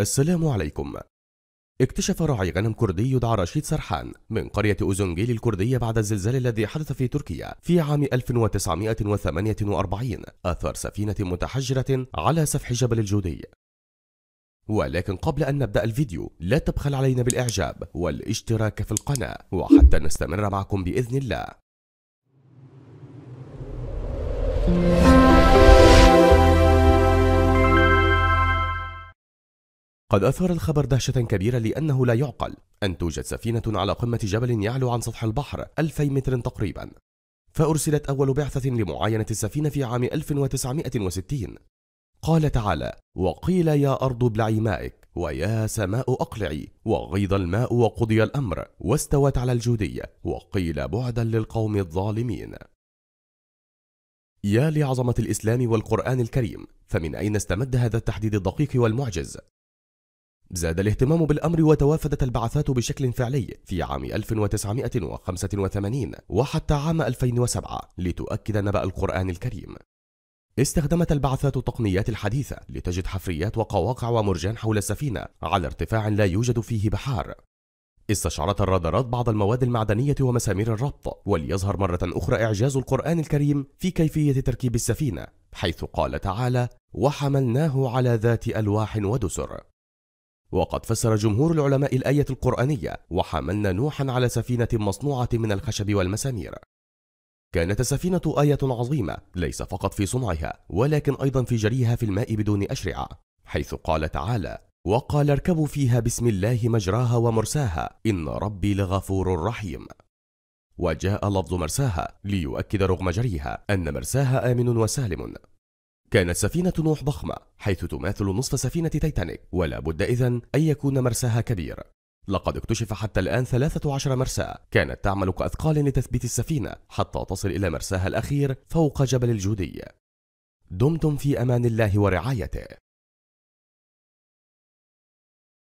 السلام عليكم اكتشف راعي غنم كردي يدعى رشيد سرحان من قرية أوزنجيل الكردية بعد الزلزال الذي حدث في تركيا في عام 1948 أثر سفينة متحجرة على سفح جبل الجودي ولكن قبل أن نبدأ الفيديو لا تبخل علينا بالإعجاب والاشتراك في القناة وحتى نستمر معكم بإذن الله قد أثار الخبر دهشة كبيرة لأنه لا يعقل أن توجد سفينة على قمة جبل يعلو عن سطح البحر 2000 متر تقريبا فأرسلت أول بعثة لمعاينة السفينة في عام 1960 قال تعالى وقيل يا أرض ابلعي مائك ويا سماء أقلعي وغيض الماء وقضي الأمر واستوت على الجودية وقيل بعدا للقوم الظالمين يا لعظمة الإسلام والقرآن الكريم فمن أين استمد هذا التحديد الدقيق والمعجز زاد الاهتمام بالأمر وتوافدت البعثات بشكل فعلي في عام 1985 وحتى عام 2007 لتؤكد نبأ القرآن الكريم استخدمت البعثات التقنيات الحديثة لتجد حفريات وقواقع ومرجان حول السفينة على ارتفاع لا يوجد فيه بحار استشعرت الرادارات بعض المواد المعدنية ومسامير الربط وليظهر مرة أخرى إعجاز القرآن الكريم في كيفية تركيب السفينة حيث قال تعالى وحملناه على ذات ألواح ودسر وقد فسر جمهور العلماء الآية القرآنية وحملنا نوحا على سفينة مصنوعة من الخشب والمسامير كانت السفينة آية عظيمة ليس فقط في صنعها ولكن أيضا في جريها في الماء بدون أشرعة حيث قال تعالى وقال اركبوا فيها بسم الله مجراها ومرساها إن ربي لغفور رحيم وجاء لفظ مرساها ليؤكد رغم جريها أن مرساها آمن وسالم كانت سفينة نوح ضخمة حيث تماثل نصف سفينة تايتانيك ولا بد إذا أن يكون مرساها كبير لقد اكتشف حتى الآن 13 مرساة كانت تعمل كأثقال لتثبيت السفينة حتى تصل إلى مرساها الأخير فوق جبل الجودي دمتم في أمان الله ورعايته